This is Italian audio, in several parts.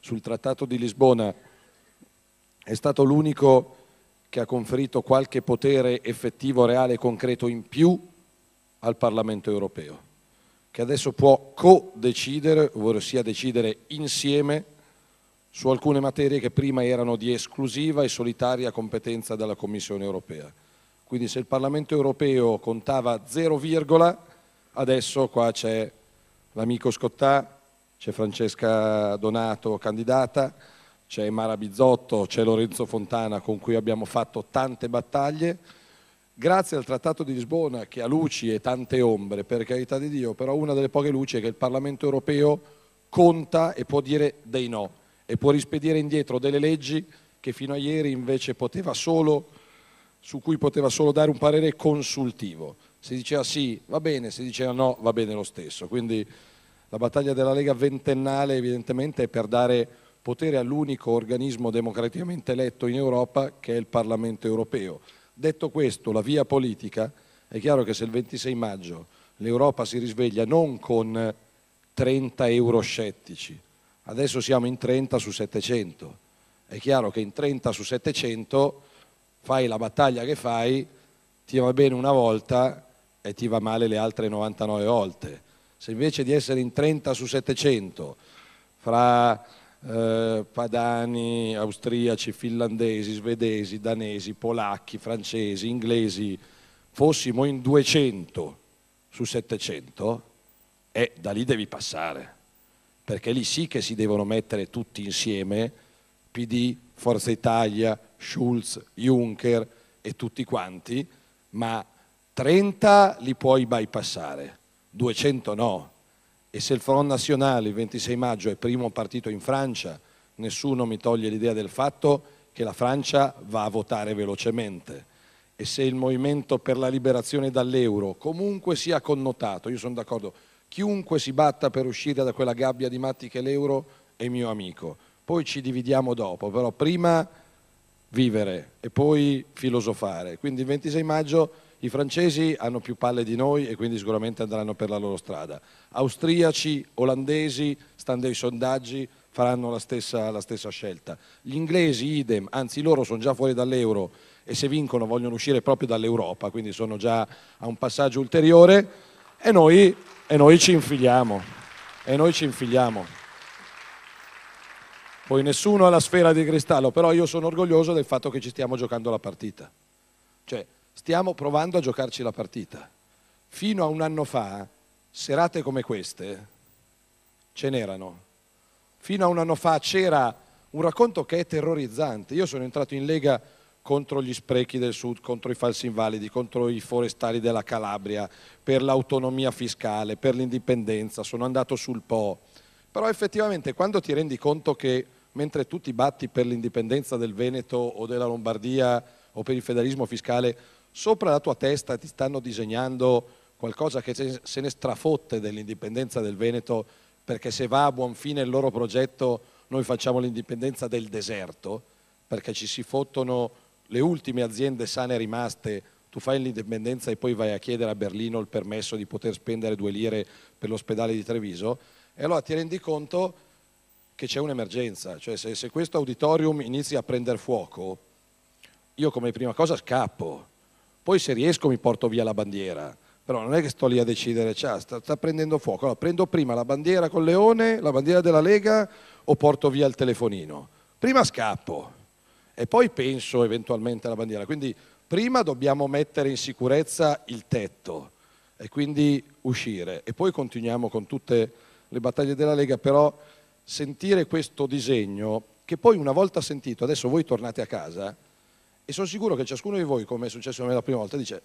sul Trattato di Lisbona è stato l'unico che ha conferito qualche potere effettivo, reale e concreto in più al Parlamento europeo, che adesso può co-decidere, ovvero sia decidere insieme su alcune materie che prima erano di esclusiva e solitaria competenza della Commissione europea. Quindi se il Parlamento europeo contava 0, adesso qua c'è l'amico Scottà, c'è Francesca Donato candidata, c'è Mara Bizzotto, c'è Lorenzo Fontana con cui abbiamo fatto tante battaglie. Grazie al Trattato di Lisbona che ha luci e tante ombre, per carità di Dio, però una delle poche luci è che il Parlamento europeo conta e può dire dei no e può rispedire indietro delle leggi che fino a ieri invece poteva solo, su cui poteva solo dare un parere consultivo. Se diceva sì, va bene, se diceva no, va bene lo stesso. Quindi la battaglia della Lega ventennale evidentemente è per dare potere all'unico organismo democraticamente eletto in Europa che è il Parlamento europeo. Detto questo, la via politica è chiaro che se il 26 maggio l'Europa si risveglia non con 30 euroscettici, adesso siamo in 30 su 700, è chiaro che in 30 su 700 fai la battaglia che fai, ti va bene una volta e ti va male le altre 99 volte se invece di essere in 30 su 700 fra eh, padani, austriaci, finlandesi, svedesi, danesi, polacchi, francesi, inglesi, fossimo in 200 su 700, e eh, da lì devi passare, perché lì sì che si devono mettere tutti insieme PD, Forza Italia, Schulz, Juncker e tutti quanti, ma 30 li puoi bypassare 200 no. E se il Front Nazionale il 26 maggio è primo partito in Francia, nessuno mi toglie l'idea del fatto che la Francia va a votare velocemente. E se il movimento per la liberazione dall'euro comunque sia connotato, io sono d'accordo, chiunque si batta per uscire da quella gabbia di matti che l'euro è mio amico. Poi ci dividiamo dopo, però prima vivere e poi filosofare. Quindi il 26 maggio i francesi hanno più palle di noi e quindi sicuramente andranno per la loro strada. Austriaci, olandesi, stando ai sondaggi, faranno la stessa, la stessa scelta. Gli inglesi idem, anzi loro sono già fuori dall'euro e se vincono vogliono uscire proprio dall'Europa, quindi sono già a un passaggio ulteriore e noi, e noi ci infiliamo. E noi ci infiliamo. Poi nessuno ha la sfera di cristallo, però io sono orgoglioso del fatto che ci stiamo giocando la partita. Cioè, stiamo provando a giocarci la partita. Fino a un anno fa, serate come queste, ce n'erano. Fino a un anno fa c'era un racconto che è terrorizzante. Io sono entrato in Lega contro gli sprechi del Sud, contro i falsi invalidi, contro i forestali della Calabria, per l'autonomia fiscale, per l'indipendenza, sono andato sul Po'. Però effettivamente quando ti rendi conto che mentre tu ti batti per l'indipendenza del Veneto o della Lombardia o per il federalismo fiscale, sopra la tua testa ti stanno disegnando qualcosa che se ne strafotte dell'indipendenza del Veneto, perché se va a buon fine il loro progetto noi facciamo l'indipendenza del deserto, perché ci si fottono le ultime aziende sane rimaste, tu fai l'indipendenza e poi vai a chiedere a Berlino il permesso di poter spendere due lire per l'ospedale di Treviso, e allora ti rendi conto che c'è un'emergenza, cioè se, se questo auditorium inizia a prendere fuoco, io come prima cosa scappo, poi se riesco mi porto via la bandiera, però non è che sto lì a decidere, sta, sta, prendendo fuoco, allora prendo prima la bandiera col leone, la bandiera della Lega o porto via il telefonino, prima scappo e poi penso eventualmente alla bandiera, quindi prima dobbiamo mettere in sicurezza il tetto e quindi uscire e poi continuiamo con tutte le battaglie della Lega, però sentire questo disegno, che poi una volta sentito, adesso voi tornate a casa, e sono sicuro che ciascuno di voi, come è successo a me la prima volta, dice,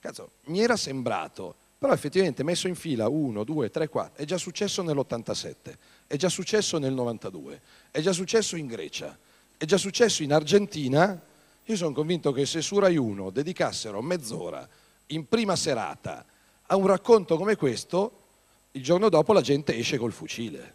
cazzo, mi era sembrato, però effettivamente messo in fila 1, 2, 3, 4, è già successo nell'87, è già successo nel 92, è già successo in Grecia, è già successo in Argentina, io sono convinto che se su Rai 1 dedicassero mezz'ora in prima serata a un racconto come questo, il giorno dopo la gente esce col fucile.